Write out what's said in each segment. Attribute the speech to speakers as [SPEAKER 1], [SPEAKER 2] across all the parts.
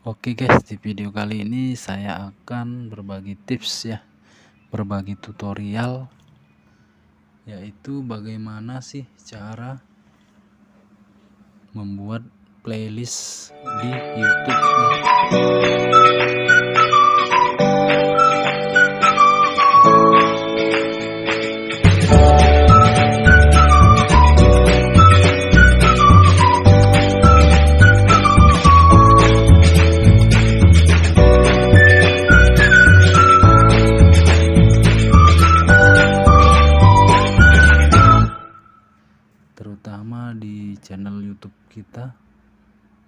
[SPEAKER 1] Oke guys, di video kali ini saya akan berbagi tips ya, berbagi tutorial yaitu bagaimana sih cara membuat playlist di YouTube.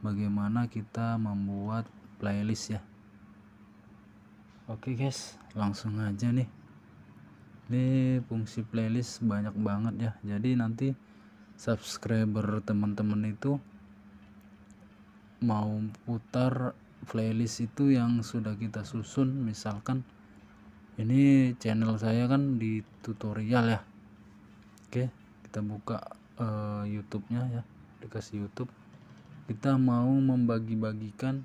[SPEAKER 1] bagaimana kita membuat playlist ya oke guys langsung aja nih ini fungsi playlist banyak banget ya jadi nanti subscriber teman-teman itu mau putar playlist itu yang sudah kita susun misalkan ini channel saya kan di tutorial ya oke kita buka uh, eh, YouTube nya ya dikasih YouTube kita mau membagi-bagikan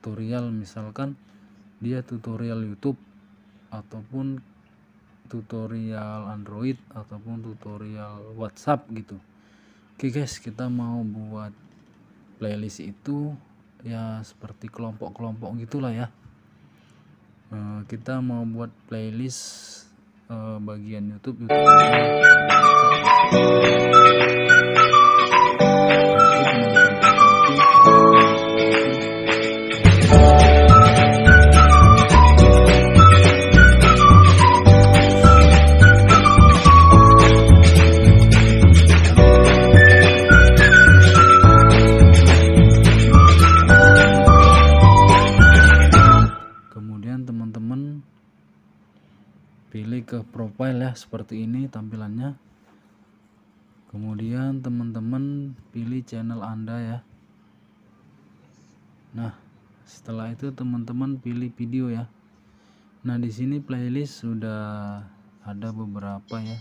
[SPEAKER 1] tutorial misalkan dia tutorial YouTube ataupun tutorial Android ataupun tutorial WhatsApp gitu Oke guys kita mau buat playlist itu ya seperti kelompok-kelompok gitulah ya eh, kita mau buat playlist eh, bagian YouTube, YouTube ke profile ya seperti ini tampilannya kemudian teman-teman pilih channel anda ya nah setelah itu teman-teman pilih video ya nah di sini playlist sudah ada beberapa ya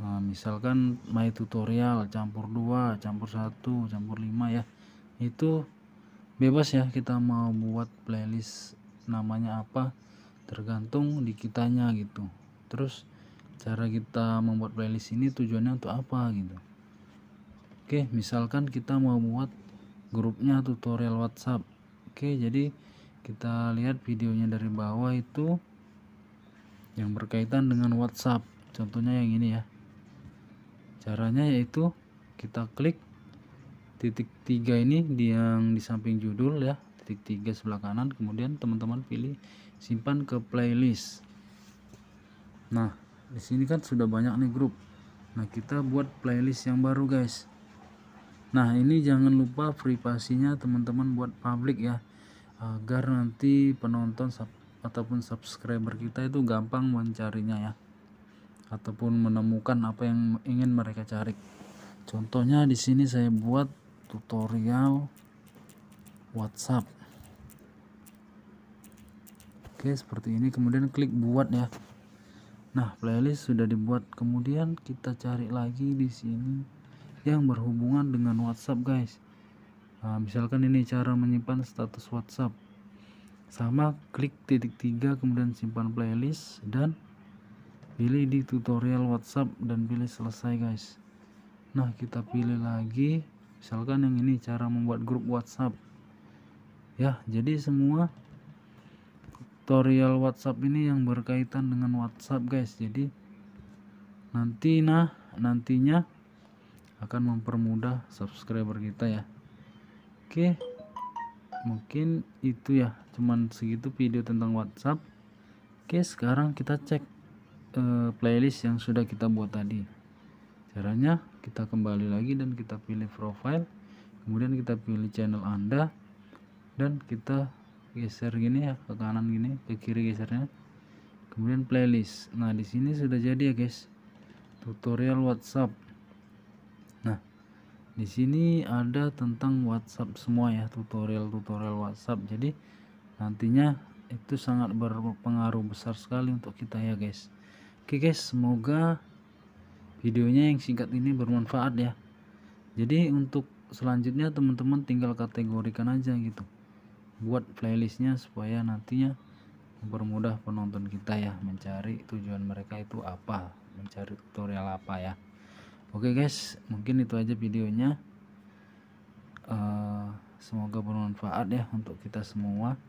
[SPEAKER 1] Nah, misalkan my tutorial campur 2 campur 1 campur 5 ya itu bebas ya kita mau buat playlist namanya apa tergantung di kitanya gitu terus cara kita membuat playlist ini tujuannya untuk apa gitu oke misalkan kita mau buat grupnya tutorial WhatsApp oke jadi kita lihat videonya dari bawah itu yang berkaitan dengan WhatsApp contohnya yang ini ya caranya yaitu kita klik titik tiga ini di yang di samping judul ya titik tiga sebelah kanan kemudian teman-teman pilih simpan ke playlist nah di sini kan sudah banyak nih grup nah kita buat playlist yang baru guys nah ini jangan lupa privasinya teman-teman buat public ya agar nanti penonton sub, ataupun subscriber kita itu gampang mencarinya ya ataupun menemukan apa yang ingin mereka cari contohnya di sini saya buat tutorial WhatsApp Oke seperti ini kemudian klik buat ya nah playlist sudah dibuat kemudian kita cari lagi di sini yang berhubungan dengan WhatsApp guys nah, misalkan ini cara menyimpan status WhatsApp sama klik titik tiga kemudian simpan playlist dan pilih di tutorial WhatsApp dan pilih selesai guys nah kita pilih lagi misalkan yang ini cara membuat grup WhatsApp ya jadi semua tutorial WhatsApp ini yang berkaitan dengan WhatsApp guys jadi nanti nah nantinya akan mempermudah subscriber kita ya oke mungkin itu ya cuman segitu video tentang WhatsApp oke sekarang kita cek e, playlist yang sudah kita buat tadi caranya kita kembali lagi dan kita pilih profile kemudian kita pilih channel anda dan kita geser gini ya ke kanan gini ke kiri gesernya kemudian playlist nah di sini sudah jadi ya guys tutorial WhatsApp nah di sini ada tentang WhatsApp semua ya tutorial tutorial WhatsApp jadi nantinya itu sangat berpengaruh besar sekali untuk kita ya guys oke guys semoga videonya yang singkat ini bermanfaat ya jadi untuk selanjutnya teman-teman tinggal kategorikan aja gitu buat playlistnya supaya nantinya mempermudah penonton kita ya mencari tujuan mereka itu apa mencari tutorial apa ya oke guys mungkin itu aja videonya uh, semoga bermanfaat ya untuk kita semua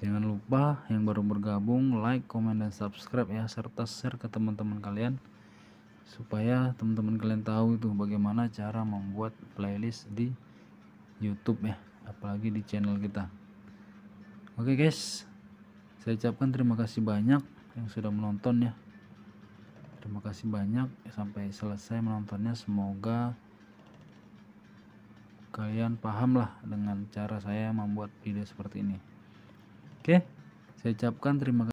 [SPEAKER 1] jangan lupa yang baru bergabung like comment dan subscribe ya serta share ke teman-teman kalian supaya teman-teman kalian tahu itu bagaimana cara membuat playlist di YouTube ya apalagi di channel kita oke okay guys saya ucapkan terima kasih banyak yang sudah menonton ya terima kasih banyak sampai selesai menontonnya semoga kalian paham lah dengan cara saya membuat video seperti ini oke okay? saya ucapkan terima kasih